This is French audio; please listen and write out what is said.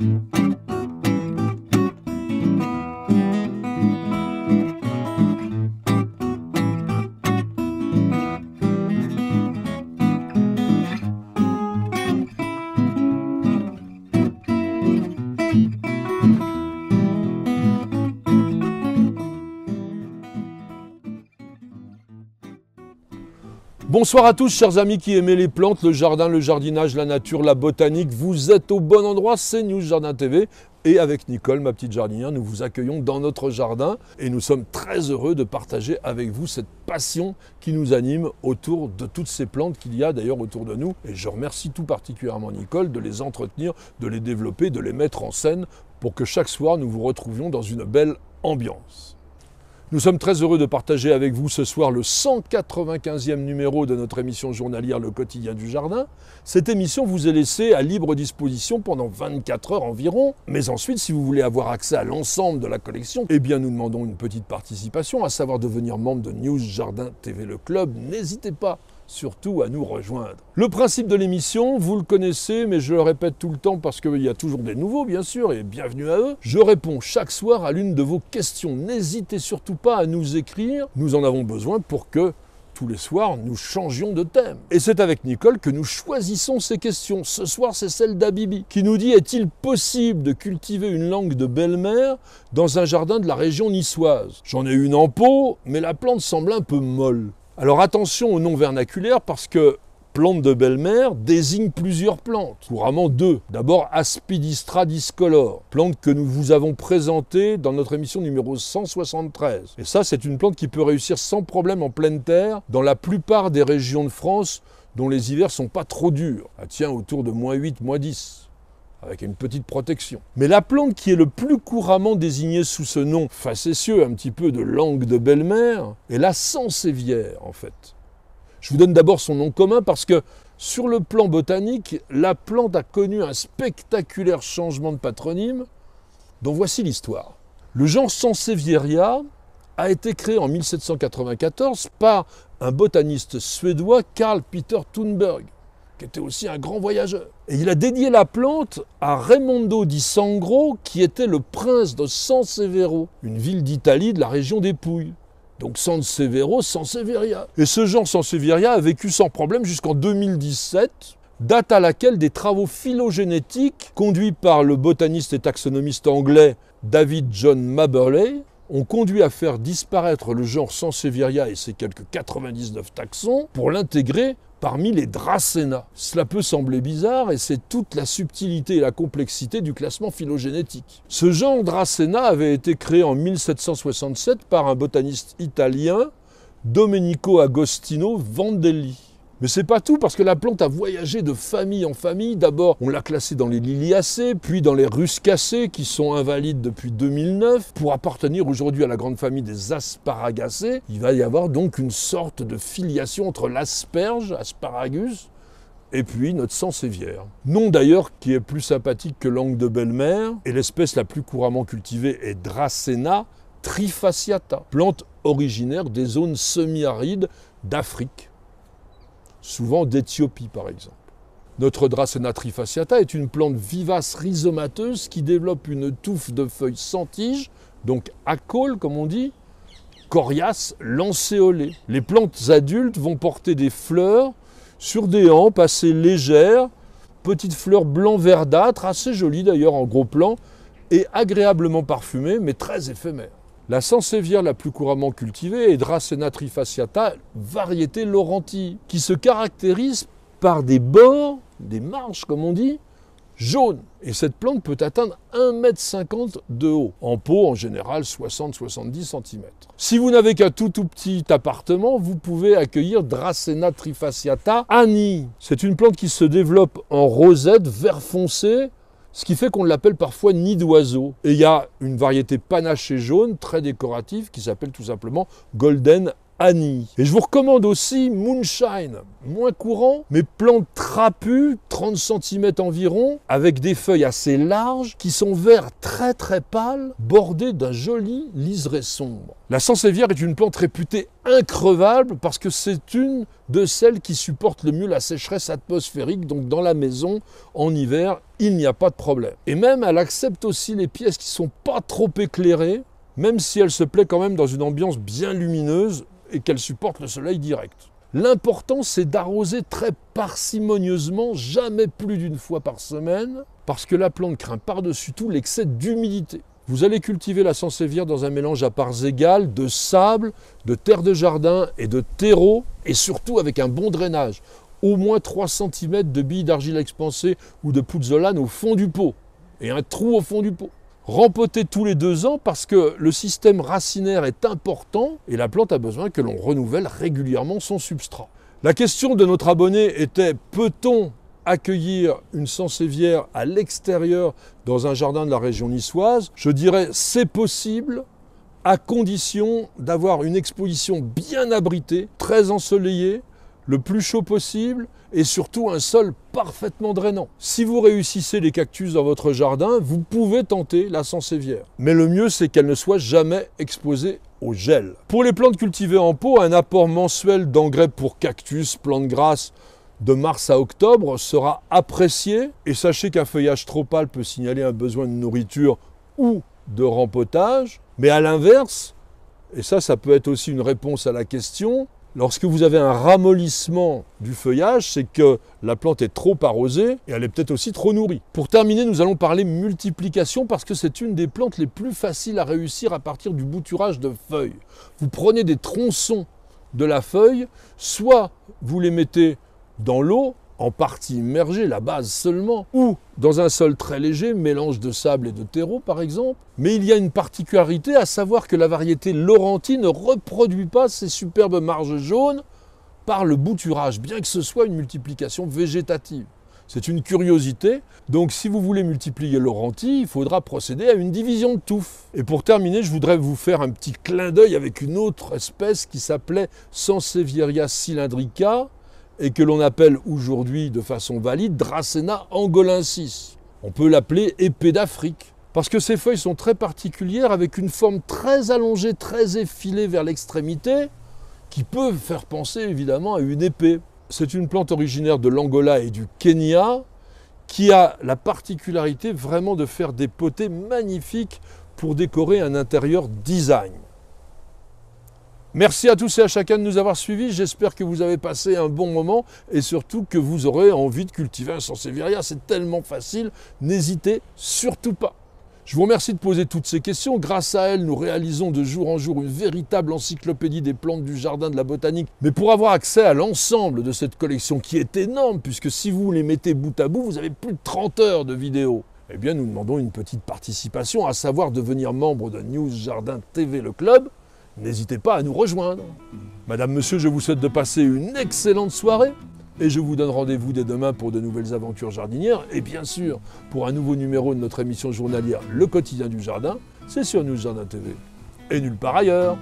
Mm-hmm. Bonsoir à tous, chers amis qui aimez les plantes, le jardin, le jardinage, la nature, la botanique. Vous êtes au bon endroit, c'est News Jardin TV. Et avec Nicole, ma petite jardinière, nous vous accueillons dans notre jardin et nous sommes très heureux de partager avec vous cette passion qui nous anime autour de toutes ces plantes qu'il y a d'ailleurs autour de nous. Et je remercie tout particulièrement Nicole de les entretenir, de les développer, de les mettre en scène pour que chaque soir nous vous retrouvions dans une belle ambiance. Nous sommes très heureux de partager avec vous ce soir le 195e numéro de notre émission journalière Le quotidien du jardin. Cette émission vous est laissée à libre disposition pendant 24 heures environ, mais ensuite si vous voulez avoir accès à l'ensemble de la collection, eh bien nous demandons une petite participation, à savoir devenir membre de News Jardin TV Le Club, n'hésitez pas surtout à nous rejoindre. Le principe de l'émission, vous le connaissez, mais je le répète tout le temps parce qu'il y a toujours des nouveaux, bien sûr, et bienvenue à eux. Je réponds chaque soir à l'une de vos questions. N'hésitez surtout pas à nous écrire. Nous en avons besoin pour que tous les soirs, nous changions de thème. Et c'est avec Nicole que nous choisissons ces questions. Ce soir, c'est celle d'Abibi, qui nous dit Est-il possible de cultiver une langue de belle-mère dans un jardin de la région niçoise J'en ai une en pot, mais la plante semble un peu molle. Alors attention au nom vernaculaire parce que plante de belle-mère désigne plusieurs plantes, couramment deux. D'abord Aspidistra discolore, plante que nous vous avons présentée dans notre émission numéro 173. Et ça, c'est une plante qui peut réussir sans problème en pleine terre dans la plupart des régions de France dont les hivers sont pas trop durs. Elle ah, tient autour de moins 8, moins 10 avec une petite protection. Mais la plante qui est le plus couramment désignée sous ce nom facétieux, un petit peu de langue de belle-mère, est la sansévière en fait. Je vous donne d'abord son nom commun parce que sur le plan botanique, la plante a connu un spectaculaire changement de patronyme dont voici l'histoire. Le genre Sansevieria a été créé en 1794 par un botaniste suédois, Carl Peter Thunberg qui était aussi un grand voyageur. Et il a dédié la plante à Raimondo di Sangro, qui était le prince de San Severo, une ville d'Italie de la région des Pouilles. Donc San Severo, Sanseveria. Et ce genre Severia a vécu sans problème jusqu'en 2017, date à laquelle des travaux phylogénétiques conduits par le botaniste et taxonomiste anglais David John Maberley ont conduit à faire disparaître le genre Sansevieria et ses quelques 99 taxons pour l'intégrer parmi les Dracena. Cela peut sembler bizarre et c'est toute la subtilité et la complexité du classement phylogénétique. Ce genre Dracena avait été créé en 1767 par un botaniste italien, Domenico Agostino Vandelli. Mais c'est pas tout parce que la plante a voyagé de famille en famille. D'abord, on l'a classée dans les Liliacées, puis dans les Ruscacées qui sont invalides depuis 2009 pour appartenir aujourd'hui à la grande famille des Asparagacées. Il va y avoir donc une sorte de filiation entre l'asperge, asparagus, et puis notre sévière. Nom d'ailleurs qui est plus sympathique que langue de belle-mère, et l'espèce la plus couramment cultivée est Dracena trifaciata, plante originaire des zones semi-arides d'Afrique souvent d'Éthiopie par exemple. Notre Dracena trifasciata est une plante vivace rhizomateuse qui développe une touffe de feuilles sans tige, donc col comme on dit, coriace lancéolée. Les plantes adultes vont porter des fleurs sur des hampes assez légères, petites fleurs blanc verdâtres, assez jolies d'ailleurs en gros plan, et agréablement parfumées, mais très éphémères. La sansevière la plus couramment cultivée est Dracena trifasciata, variété Laurenti, qui se caractérise par des bords, des marges comme on dit, jaunes. Et cette plante peut atteindre 1,50 m de haut, en pot en général 60-70 cm. Si vous n'avez qu'un tout tout petit appartement, vous pouvez accueillir Dracena trifasciata anni. C'est une plante qui se développe en rosette vert foncé ce qui fait qu'on l'appelle parfois nid d'oiseau. Et il y a une variété panachée jaune très décorative qui s'appelle tout simplement Golden Annie. Et je vous recommande aussi Moonshine, moins courant, mais plante trapue, 30 cm environ, avec des feuilles assez larges qui sont verts très très pâles, bordées d'un joli liseré sombre. La Sansevière est une plante réputée increvable parce que c'est une de celles qui supporte le mieux la sécheresse atmosphérique, donc dans la maison, en hiver, il n'y a pas de problème. Et même, elle accepte aussi les pièces qui sont pas trop éclairées, même si elle se plaît quand même dans une ambiance bien lumineuse, et qu'elle supporte le soleil direct. L'important, c'est d'arroser très parcimonieusement, jamais plus d'une fois par semaine, parce que la plante craint par-dessus tout l'excès d'humidité. Vous allez cultiver la sansevieria dans un mélange à parts égales de sable, de terre de jardin et de terreau, et surtout avec un bon drainage. Au moins 3 cm de billes d'argile expansée ou de pouzzolane au fond du pot, et un trou au fond du pot rempoter tous les deux ans parce que le système racinaire est important et la plante a besoin que l'on renouvelle régulièrement son substrat. La question de notre abonné était peut-on accueillir une sévière à l'extérieur dans un jardin de la région niçoise Je dirais c'est possible à condition d'avoir une exposition bien abritée, très ensoleillée, le plus chaud possible et surtout un sol parfaitement drainant. Si vous réussissez les cactus dans votre jardin, vous pouvez tenter la sansevieria. Mais le mieux, c'est qu'elle ne soit jamais exposée au gel. Pour les plantes cultivées en pot, un apport mensuel d'engrais pour cactus, plantes grasses, de mars à octobre sera apprécié et sachez qu'un feuillage trop pâle peut signaler un besoin de nourriture ou de rempotage, mais à l'inverse, et ça ça peut être aussi une réponse à la question, Lorsque vous avez un ramollissement du feuillage, c'est que la plante est trop arrosée et elle est peut-être aussi trop nourrie. Pour terminer, nous allons parler multiplication parce que c'est une des plantes les plus faciles à réussir à partir du bouturage de feuilles. Vous prenez des tronçons de la feuille, soit vous les mettez dans l'eau en partie immergée, la base seulement, ou dans un sol très léger, mélange de sable et de terreau par exemple. Mais il y a une particularité, à savoir que la variété Laurenti ne reproduit pas ces superbes marges jaunes par le bouturage, bien que ce soit une multiplication végétative. C'est une curiosité. Donc si vous voulez multiplier Laurenti, il faudra procéder à une division de touffe. Et pour terminer, je voudrais vous faire un petit clin d'œil avec une autre espèce qui s'appelait Sansevieria cylindrica, et que l'on appelle aujourd'hui de façon valide Dracena angolensis. On peut l'appeler épée d'Afrique, parce que ses feuilles sont très particulières avec une forme très allongée, très effilée vers l'extrémité, qui peut faire penser évidemment à une épée. C'est une plante originaire de l'Angola et du Kenya, qui a la particularité vraiment de faire des potées magnifiques pour décorer un intérieur design. Merci à tous et à chacun de nous avoir suivis. J'espère que vous avez passé un bon moment et surtout que vous aurez envie de cultiver un sansevieria. C'est tellement facile. N'hésitez surtout pas. Je vous remercie de poser toutes ces questions. Grâce à elles, nous réalisons de jour en jour une véritable encyclopédie des plantes du jardin de la botanique. Mais pour avoir accès à l'ensemble de cette collection qui est énorme, puisque si vous les mettez bout à bout, vous avez plus de 30 heures de vidéos. Eh bien, nous demandons une petite participation, à savoir devenir membre de News Jardin TV Le Club n'hésitez pas à nous rejoindre. Madame, monsieur, je vous souhaite de passer une excellente soirée et je vous donne rendez-vous dès demain pour de nouvelles aventures jardinières et bien sûr pour un nouveau numéro de notre émission journalière Le quotidien du jardin, c'est sur News TV et nulle part ailleurs.